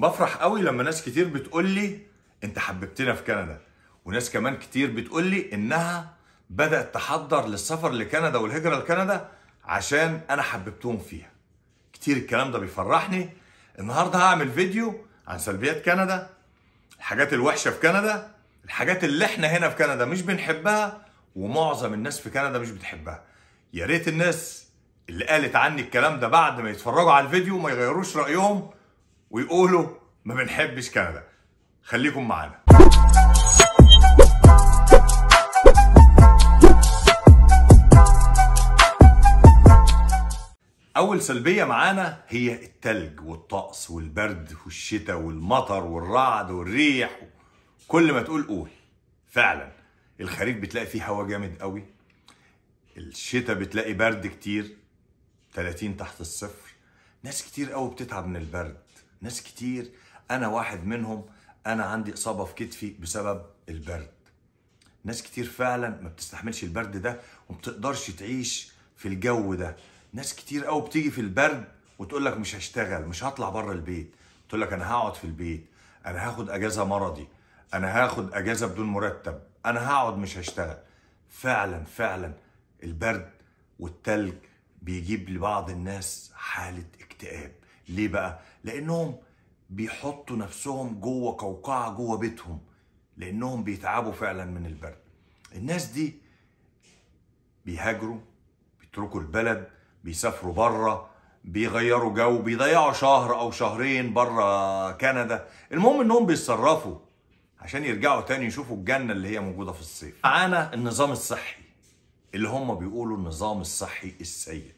بفرح قوي لما ناس كتير بتقول لي انت حببتنا في كندا وناس كمان كتير بتقول لي انها بدات تحضر للسفر لكندا والهجره لكندا عشان انا حببتهم فيها كتير الكلام ده بيفرحني النهارده هعمل فيديو عن سلبيات كندا الحاجات الوحشه في كندا الحاجات اللي احنا هنا في كندا مش بنحبها ومعظم الناس في كندا مش بتحبها يا ريت الناس اللي قالت عني الكلام ده بعد ما يتفرجوا على الفيديو ما يغيروش رايهم ويقولوا ما بنحبش كندا خليكم معانا أول سلبية معانا هي التلج والطقس والبرد والشتاء والمطر والرعد والريح كل ما تقول قول فعلا الخريف بتلاقي فيه هواء جامد قوي الشتاء بتلاقي برد كتير 30 تحت الصفر ناس كتير قوي بتتعب من البرد ناس كتير انا واحد منهم انا عندي اصابه في كتفي بسبب البرد ناس كتير فعلا ما بتستحملش البرد ده وما بتقدرش تعيش في الجو ده ناس كتير قوي بتيجي في البرد وتقول لك مش هشتغل مش هطلع بره البيت تقول لك انا هقعد في البيت انا هاخد اجازه مرضي انا هاخد اجازه بدون مرتب انا هقعد مش هشتغل فعلا فعلا البرد والتلج بيجيب لبعض الناس حاله اكتئاب ليه بقى؟ لأنهم بيحطوا نفسهم جوه قوقعة جوه بيتهم لأنهم بيتعبوا فعلا من البرد الناس دي بيهاجروا بيتركوا البلد بيسافروا بره بيغيروا جو بيضيعوا شهر أو شهرين بره كندا المهم إنهم بيتصرفوا عشان يرجعوا تاني يشوفوا الجنة اللي هي موجودة في الصيف معانا النظام الصحي اللي هم بيقولوا النظام الصحي السيء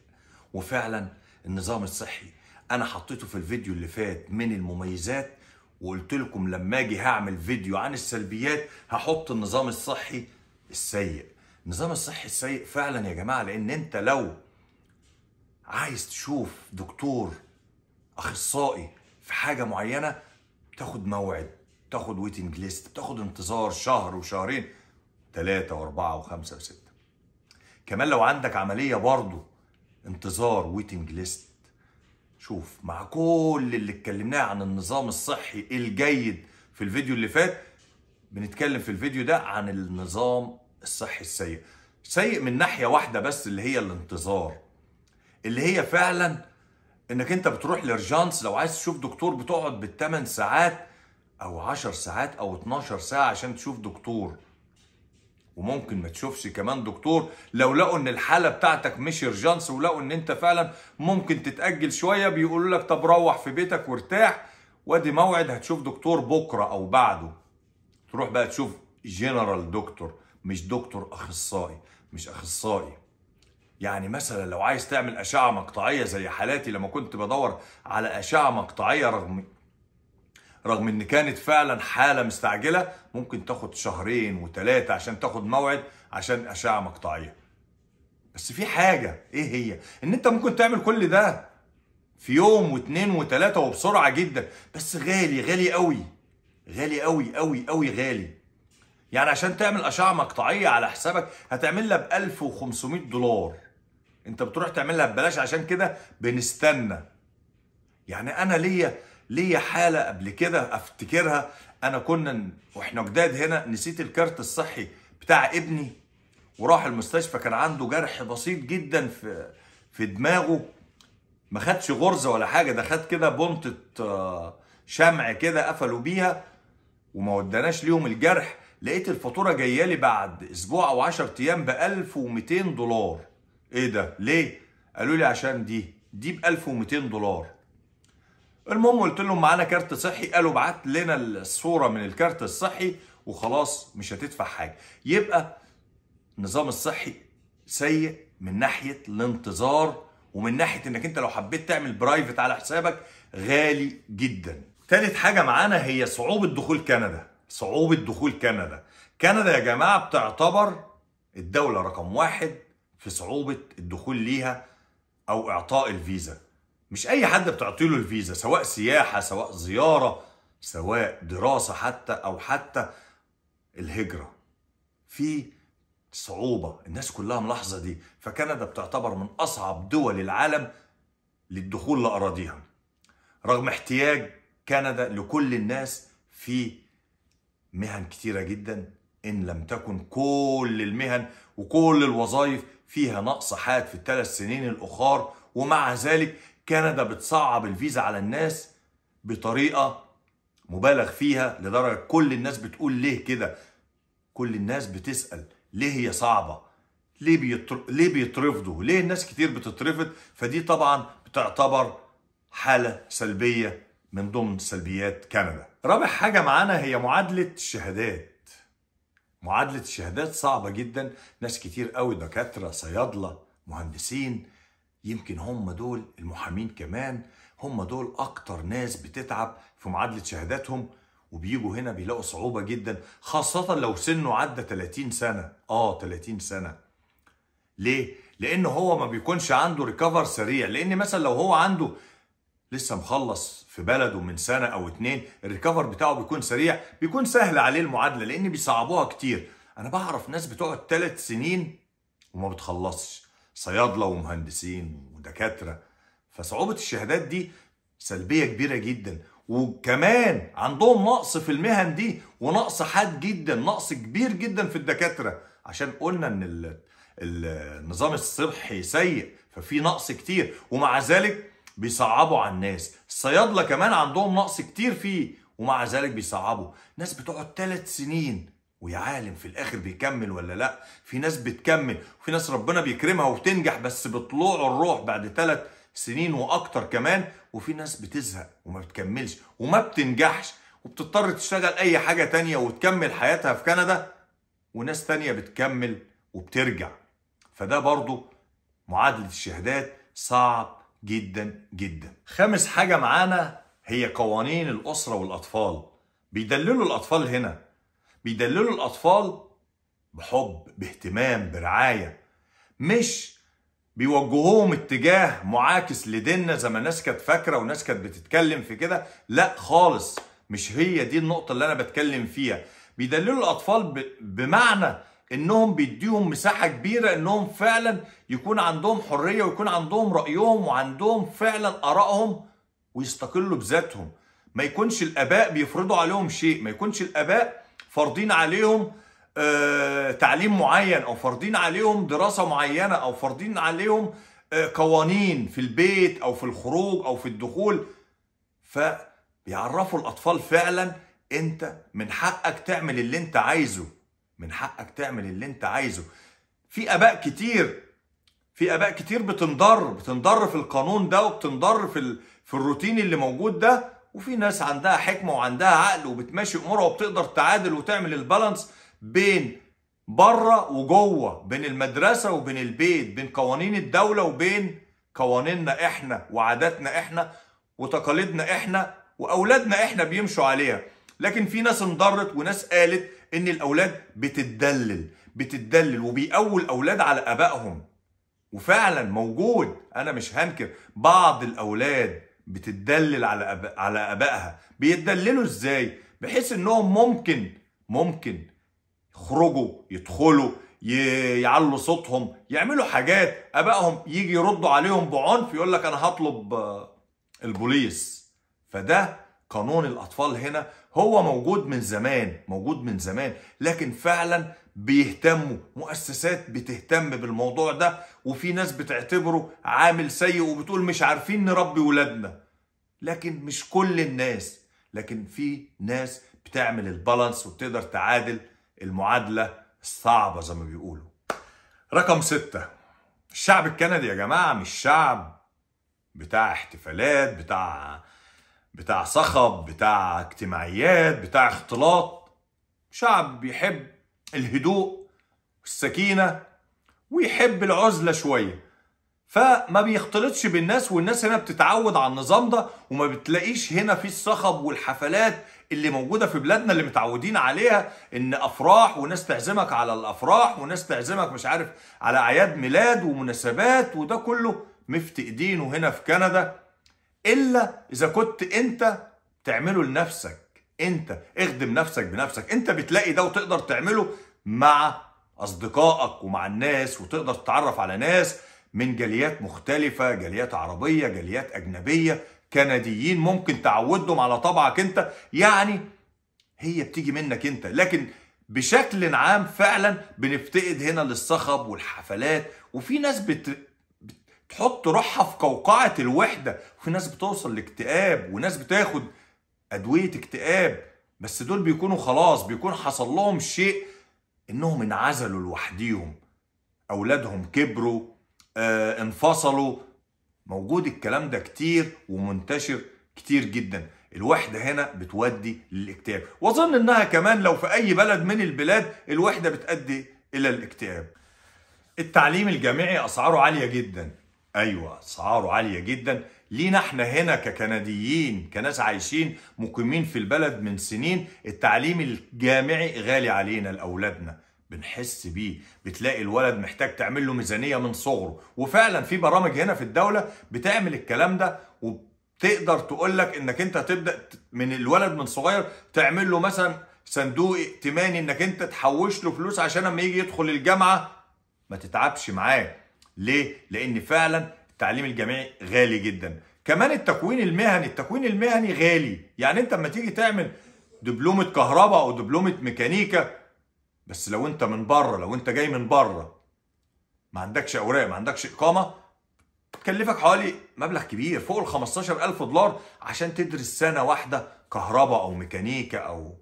وفعلا النظام الصحي انا حطيته في الفيديو اللي فات من المميزات وقلت لكم لما اجي هعمل فيديو عن السلبيات هحط النظام الصحي السيء النظام الصحي السيء فعلا يا جماعه لان انت لو عايز تشوف دكتور اخصائي في حاجه معينه تاخد موعد تاخد ويتنج ليست بتاخد انتظار شهر وشهرين ثلاثة وأربعة وخمسة وستة كمان لو عندك عملية برضه انتظار ويتنج ليست شوف مع كل اللي اتكلمناه عن النظام الصحي الجيد في الفيديو اللي فات بنتكلم في الفيديو ده عن النظام الصحي السيء سيء من ناحية واحدة بس اللي هي الانتظار اللي هي فعلا انك انت بتروح لرجانس لو عايز تشوف دكتور بتقعد بالثمان ساعات او 10 ساعات او 12 ساعة عشان تشوف دكتور وممكن ما تشوفش كمان دكتور لو لقوا ان الحاله بتاعتك مش رجانس ولقوا ان انت فعلا ممكن تتاجل شويه بيقولوا لك طب روح في بيتك وارتاح وادي موعد هتشوف دكتور بكره او بعده تروح بقى تشوف جنرال دكتور مش دكتور اخصائي مش اخصائي يعني مثلا لو عايز تعمل اشعه مقطعيه زي حالاتي لما كنت بدور على اشعه مقطعيه رغم رغم ان كانت فعلا حاله مستعجله ممكن تاخد شهرين وثلاثه عشان تاخد موعد عشان اشعه مقطعيه بس في حاجه ايه هي ان انت ممكن تعمل كل ده في يوم واثنين وثلاثه وبسرعه جدا بس غالي غالي قوي غالي قوي قوي قوي غالي يعني عشان تعمل اشعه مقطعيه على حسابك هتعملها ب 1500 دولار انت بتروح تعملها ببلاش عشان كده بنستنى يعني انا ليا ليا حاله قبل كده افتكرها انا كنا واحنا جداد هنا نسيت الكارت الصحي بتاع ابني وراح المستشفى كان عنده جرح بسيط جدا في في دماغه ما خدش غرزه ولا حاجه ده خد كده بنطه آه، شمع كده قفلوا بيها وما وداناش ليهم الجرح لقيت الفاتوره جايه لي بعد اسبوع او 10 ايام ب 1200 دولار ايه ده ليه قالوا لي عشان دي دي ب 1200 دولار المهم قلت لهم معانا كارت صحي قالوا ابعت لنا الصوره من الكارت الصحي وخلاص مش هتدفع حاجه يبقى النظام الصحي سيء من ناحيه الانتظار ومن ناحيه انك انت لو حبيت تعمل برايفت على حسابك غالي جدا تالت حاجه معانا هي صعوبه دخول كندا صعوبه دخول كندا كندا يا جماعه بتعتبر الدوله رقم واحد في صعوبه الدخول ليها او اعطاء الفيزا مش اي حد بتعطي له الفيزا سواء سياحه سواء زياره سواء دراسه حتى او حتى الهجره في صعوبه الناس كلها ملاحظه دي فكندا بتعتبر من اصعب دول العالم للدخول لاراضيها رغم احتياج كندا لكل الناس في مهن كتيره جدا ان لم تكن كل المهن وكل الوظائف فيها نقص حاد في الثلاث سنين الاخر ومع ذلك كندا بتصعب الفيزا على الناس بطريقه مبالغ فيها لدرجه كل الناس بتقول ليه كده كل الناس بتسال ليه هي صعبه ليه بيتر... ليه بيترفضوا ليه الناس كتير بتترفض فدي طبعا بتعتبر حاله سلبيه من ضمن سلبيات كندا رابع حاجه معانا هي معادله الشهادات معادله الشهادات صعبه جدا ناس كتير قوي دكاتره صيادله مهندسين يمكن هم دول المحامين كمان هم دول اكتر ناس بتتعب في معادله شهاداتهم وبيجوا هنا بيلاقوا صعوبه جدا خاصه لو سنه عدى 30 سنه اه 30 سنه ليه لان هو ما بيكونش عنده ريكفر سريع لان مثلا لو هو عنده لسه مخلص في بلده من سنه او اتنين الريكفر بتاعه بيكون سريع بيكون سهل عليه المعادله لان بيصعبوها كتير انا بعرف ناس بتقعد 3 سنين وما بتخلصش صيادله ومهندسين ودكاتره فصعوبه الشهادات دي سلبيه كبيره جدا وكمان عندهم نقص في المهن دي ونقص حاد جدا نقص كبير جدا في الدكاتره عشان قلنا ان النظام الصحي سيء ففي نقص كتير ومع ذلك بيصعبوا على الناس الصيادله كمان عندهم نقص كتير فيه ومع ذلك بيصعبوا ناس بتقعد ثلاث سنين ويا عالم في الاخر بيكمل ولا لا في ناس بتكمل وفي ناس ربنا بيكرمها وبتنجح بس بطلوع الروح بعد ثلاث سنين واكتر كمان وفي ناس بتزهق وما بتكملش وما بتنجحش وبتضطر تشتغل اي حاجه تانية وتكمل حياتها في كندا وناس تانية بتكمل وبترجع فده برضو معادله الشهادات صعب جدا جدا خامس حاجه معانا هي قوانين الاسره والاطفال بيدللوا الاطفال هنا بيدللوا الأطفال بحب باهتمام برعاية مش بيوجهوهم اتجاه معاكس لديننا زي ما ناس كانت فاكرة وناس كانت بتتكلم في كده لا خالص مش هي دي النقطة اللي أنا بتكلم فيها بيدللوا الأطفال بمعنى انهم بيديهم مساحه كبيره انهم فعلا يكون عندهم حريه ويكون عندهم رايهم وعندهم فعلا ارائهم ويستقلوا بذاتهم ما يكونش الاباء بيفرضوا عليهم شيء ما يكونش الاباء فارضين عليهم آه، تعليم معين او فارضين عليهم دراسه معينه او فارضين عليهم آه، قوانين في البيت او في الخروج او في الدخول فبيعرفوا الاطفال فعلا انت من حقك تعمل اللي انت عايزه من حقك تعمل اللي انت عايزه في اباء كتير في اباء كتير بتنضر بتنضر في القانون ده وبتنضر في في الروتين اللي موجود ده وفي ناس عندها حكمه وعندها عقل وبتمشي امورها وبتقدر تعادل وتعمل البالانس بين بره وجوه بين المدرسه وبين البيت بين قوانين الدوله وبين قوانيننا احنا وعاداتنا احنا وتقاليدنا احنا واولادنا احنا بيمشوا عليها لكن في ناس انضرت وناس قالت ان الاولاد بتتدلل بتتدلل وبيقول اولاد على ابائهم وفعلا موجود انا مش هنكر بعض الاولاد بتدلل على على ابائها بيتدللوا ازاي بحيث انهم ممكن ممكن يخرجوا يدخلوا يعلوا صوتهم يعملوا حاجات ابائهم يجي يردوا عليهم بعنف يقول لك انا هطلب آه، البوليس فده قانون الاطفال هنا هو موجود من زمان موجود من زمان لكن فعلا بيهتموا مؤسسات بتهتم بالموضوع ده وفي ناس بتعتبره عامل سيء وبتقول مش عارفين نربي ولادنا لكن مش كل الناس لكن في ناس بتعمل البالانس وبتقدر تعادل المعادلة الصعبة زي ما بيقولوا رقم ستة الشعب الكندي يا جماعة مش شعب بتاع احتفالات بتاع بتاع صخب بتاع اجتماعيات بتاع اختلاط شعب بيحب الهدوء والسكينة ويحب العزلة شوية فما بيختلطش بالناس والناس هنا بتتعود على النظام ده وما بتلاقيش هنا في الصخب والحفلات اللي موجوده في بلادنا اللي متعودين عليها ان افراح وناس تعزمك على الافراح وناس تعزمك مش عارف على اعياد ميلاد ومناسبات وده كله مفتقدينه هنا في كندا الا اذا كنت انت تعمله لنفسك انت اخدم نفسك بنفسك انت بتلاقي ده وتقدر تعمله مع اصدقائك ومع الناس وتقدر تتعرف على ناس من جاليات مختلفة جاليات عربية جاليات أجنبية كنديين ممكن تعودهم على طبعك انت يعني هي بتيجي منك انت لكن بشكل عام فعلا بنفتقد هنا للصخب والحفلات وفي ناس بت... تحط روحها في قوقعة الوحدة وفي ناس بتوصل لاكتئاب وناس بتاخد أدوية اكتئاب بس دول بيكونوا خلاص بيكون حصل لهم شيء إنهم انعزلوا لوحديهم أولادهم كبروا آه انفصلوا موجود الكلام ده كتير ومنتشر كتير جدا الوحدة هنا بتودي للاكتئاب وأظن إنها كمان لو في أي بلد من البلاد الوحدة بتؤدي إلى الاكتئاب التعليم الجامعي أسعاره عالية جداً ايوه اسعاره عاليه جدا لينا احنا هنا ككنديين كناس عايشين مقيمين في البلد من سنين التعليم الجامعي غالي علينا لاولادنا بنحس بيه بتلاقي الولد محتاج تعمل له ميزانيه من صغره وفعلا في برامج هنا في الدوله بتعمل الكلام ده وبتقدر تقول لك انك انت تبدا من الولد من صغير تعمل له مثلا صندوق ائتماني انك انت تحوش له فلوس عشان لما يجي يدخل الجامعه ما تتعبش معاه ليه؟ لأن فعلا التعليم الجامعي غالي جدا كمان التكوين المهني التكوين المهني غالي يعني انت اما تيجي تعمل دبلومة كهرباء او دبلومة ميكانيكا بس لو انت من بره لو انت جاي من بره ما عندكش اوراق ما عندكش اقامة تكلفك حوالي مبلغ كبير فوق ال 15000 دولار عشان تدرس سنة واحدة كهرباء او ميكانيكا او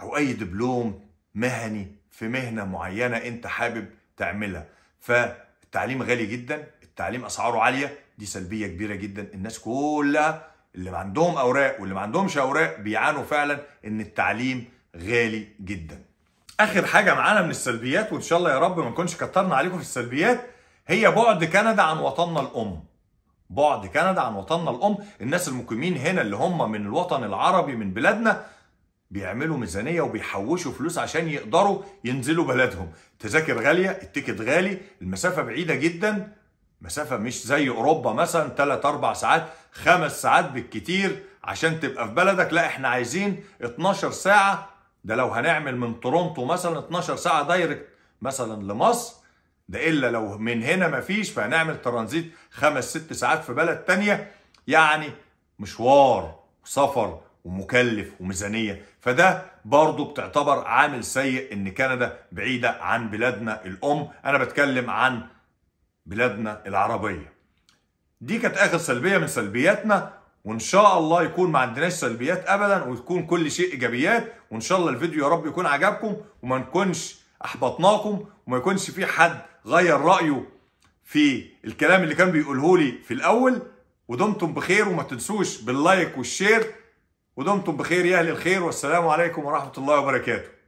او اي دبلوم مهني في مهنة معينة انت حابب تعملها فالتعليم غالي جدا التعليم اسعاره عاليه دي سلبيه كبيره جدا الناس كلها اللي ما عندهم اوراق واللي ما عندهمش اوراق بيعانوا فعلا ان التعليم غالي جدا اخر حاجه معانا من السلبيات وان شاء الله يا رب ما نكونش كترنا عليكم في السلبيات هي بعد كندا عن وطننا الام بعد كندا عن وطننا الام الناس المقيمين هنا اللي هم من الوطن العربي من بلادنا بيعملوا ميزانيه وبيحوشوا فلوس عشان يقدروا ينزلوا بلدهم تذاكر غاليه التيكت غالي المسافه بعيده جدا مسافه مش زي اوروبا مثلا 3 أربع ساعات خمس ساعات بالكتير عشان تبقى في بلدك لا احنا عايزين 12 ساعه ده لو هنعمل من تورونتو مثلا 12 ساعه دايركت مثلا لمصر ده الا لو من هنا مفيش فهنعمل ترانزيت خمس ست ساعات في بلد تانية يعني مشوار سفر ومكلف وميزانيه فده برضه بتعتبر عامل سيء ان كندا بعيده عن بلادنا الام انا بتكلم عن بلادنا العربيه دي كانت اخر سلبيه من سلبياتنا وان شاء الله يكون ما عندناش سلبيات ابدا ويكون كل شيء ايجابيات وان شاء الله الفيديو يا رب يكون عجبكم وما نكونش احبطناكم وما يكونش في حد غير رايه في الكلام اللي كان بيقوله لي في الاول ودمتم بخير وما تنسوش باللايك والشير ودمتم بخير يا أهل الخير والسلام عليكم ورحمة الله وبركاته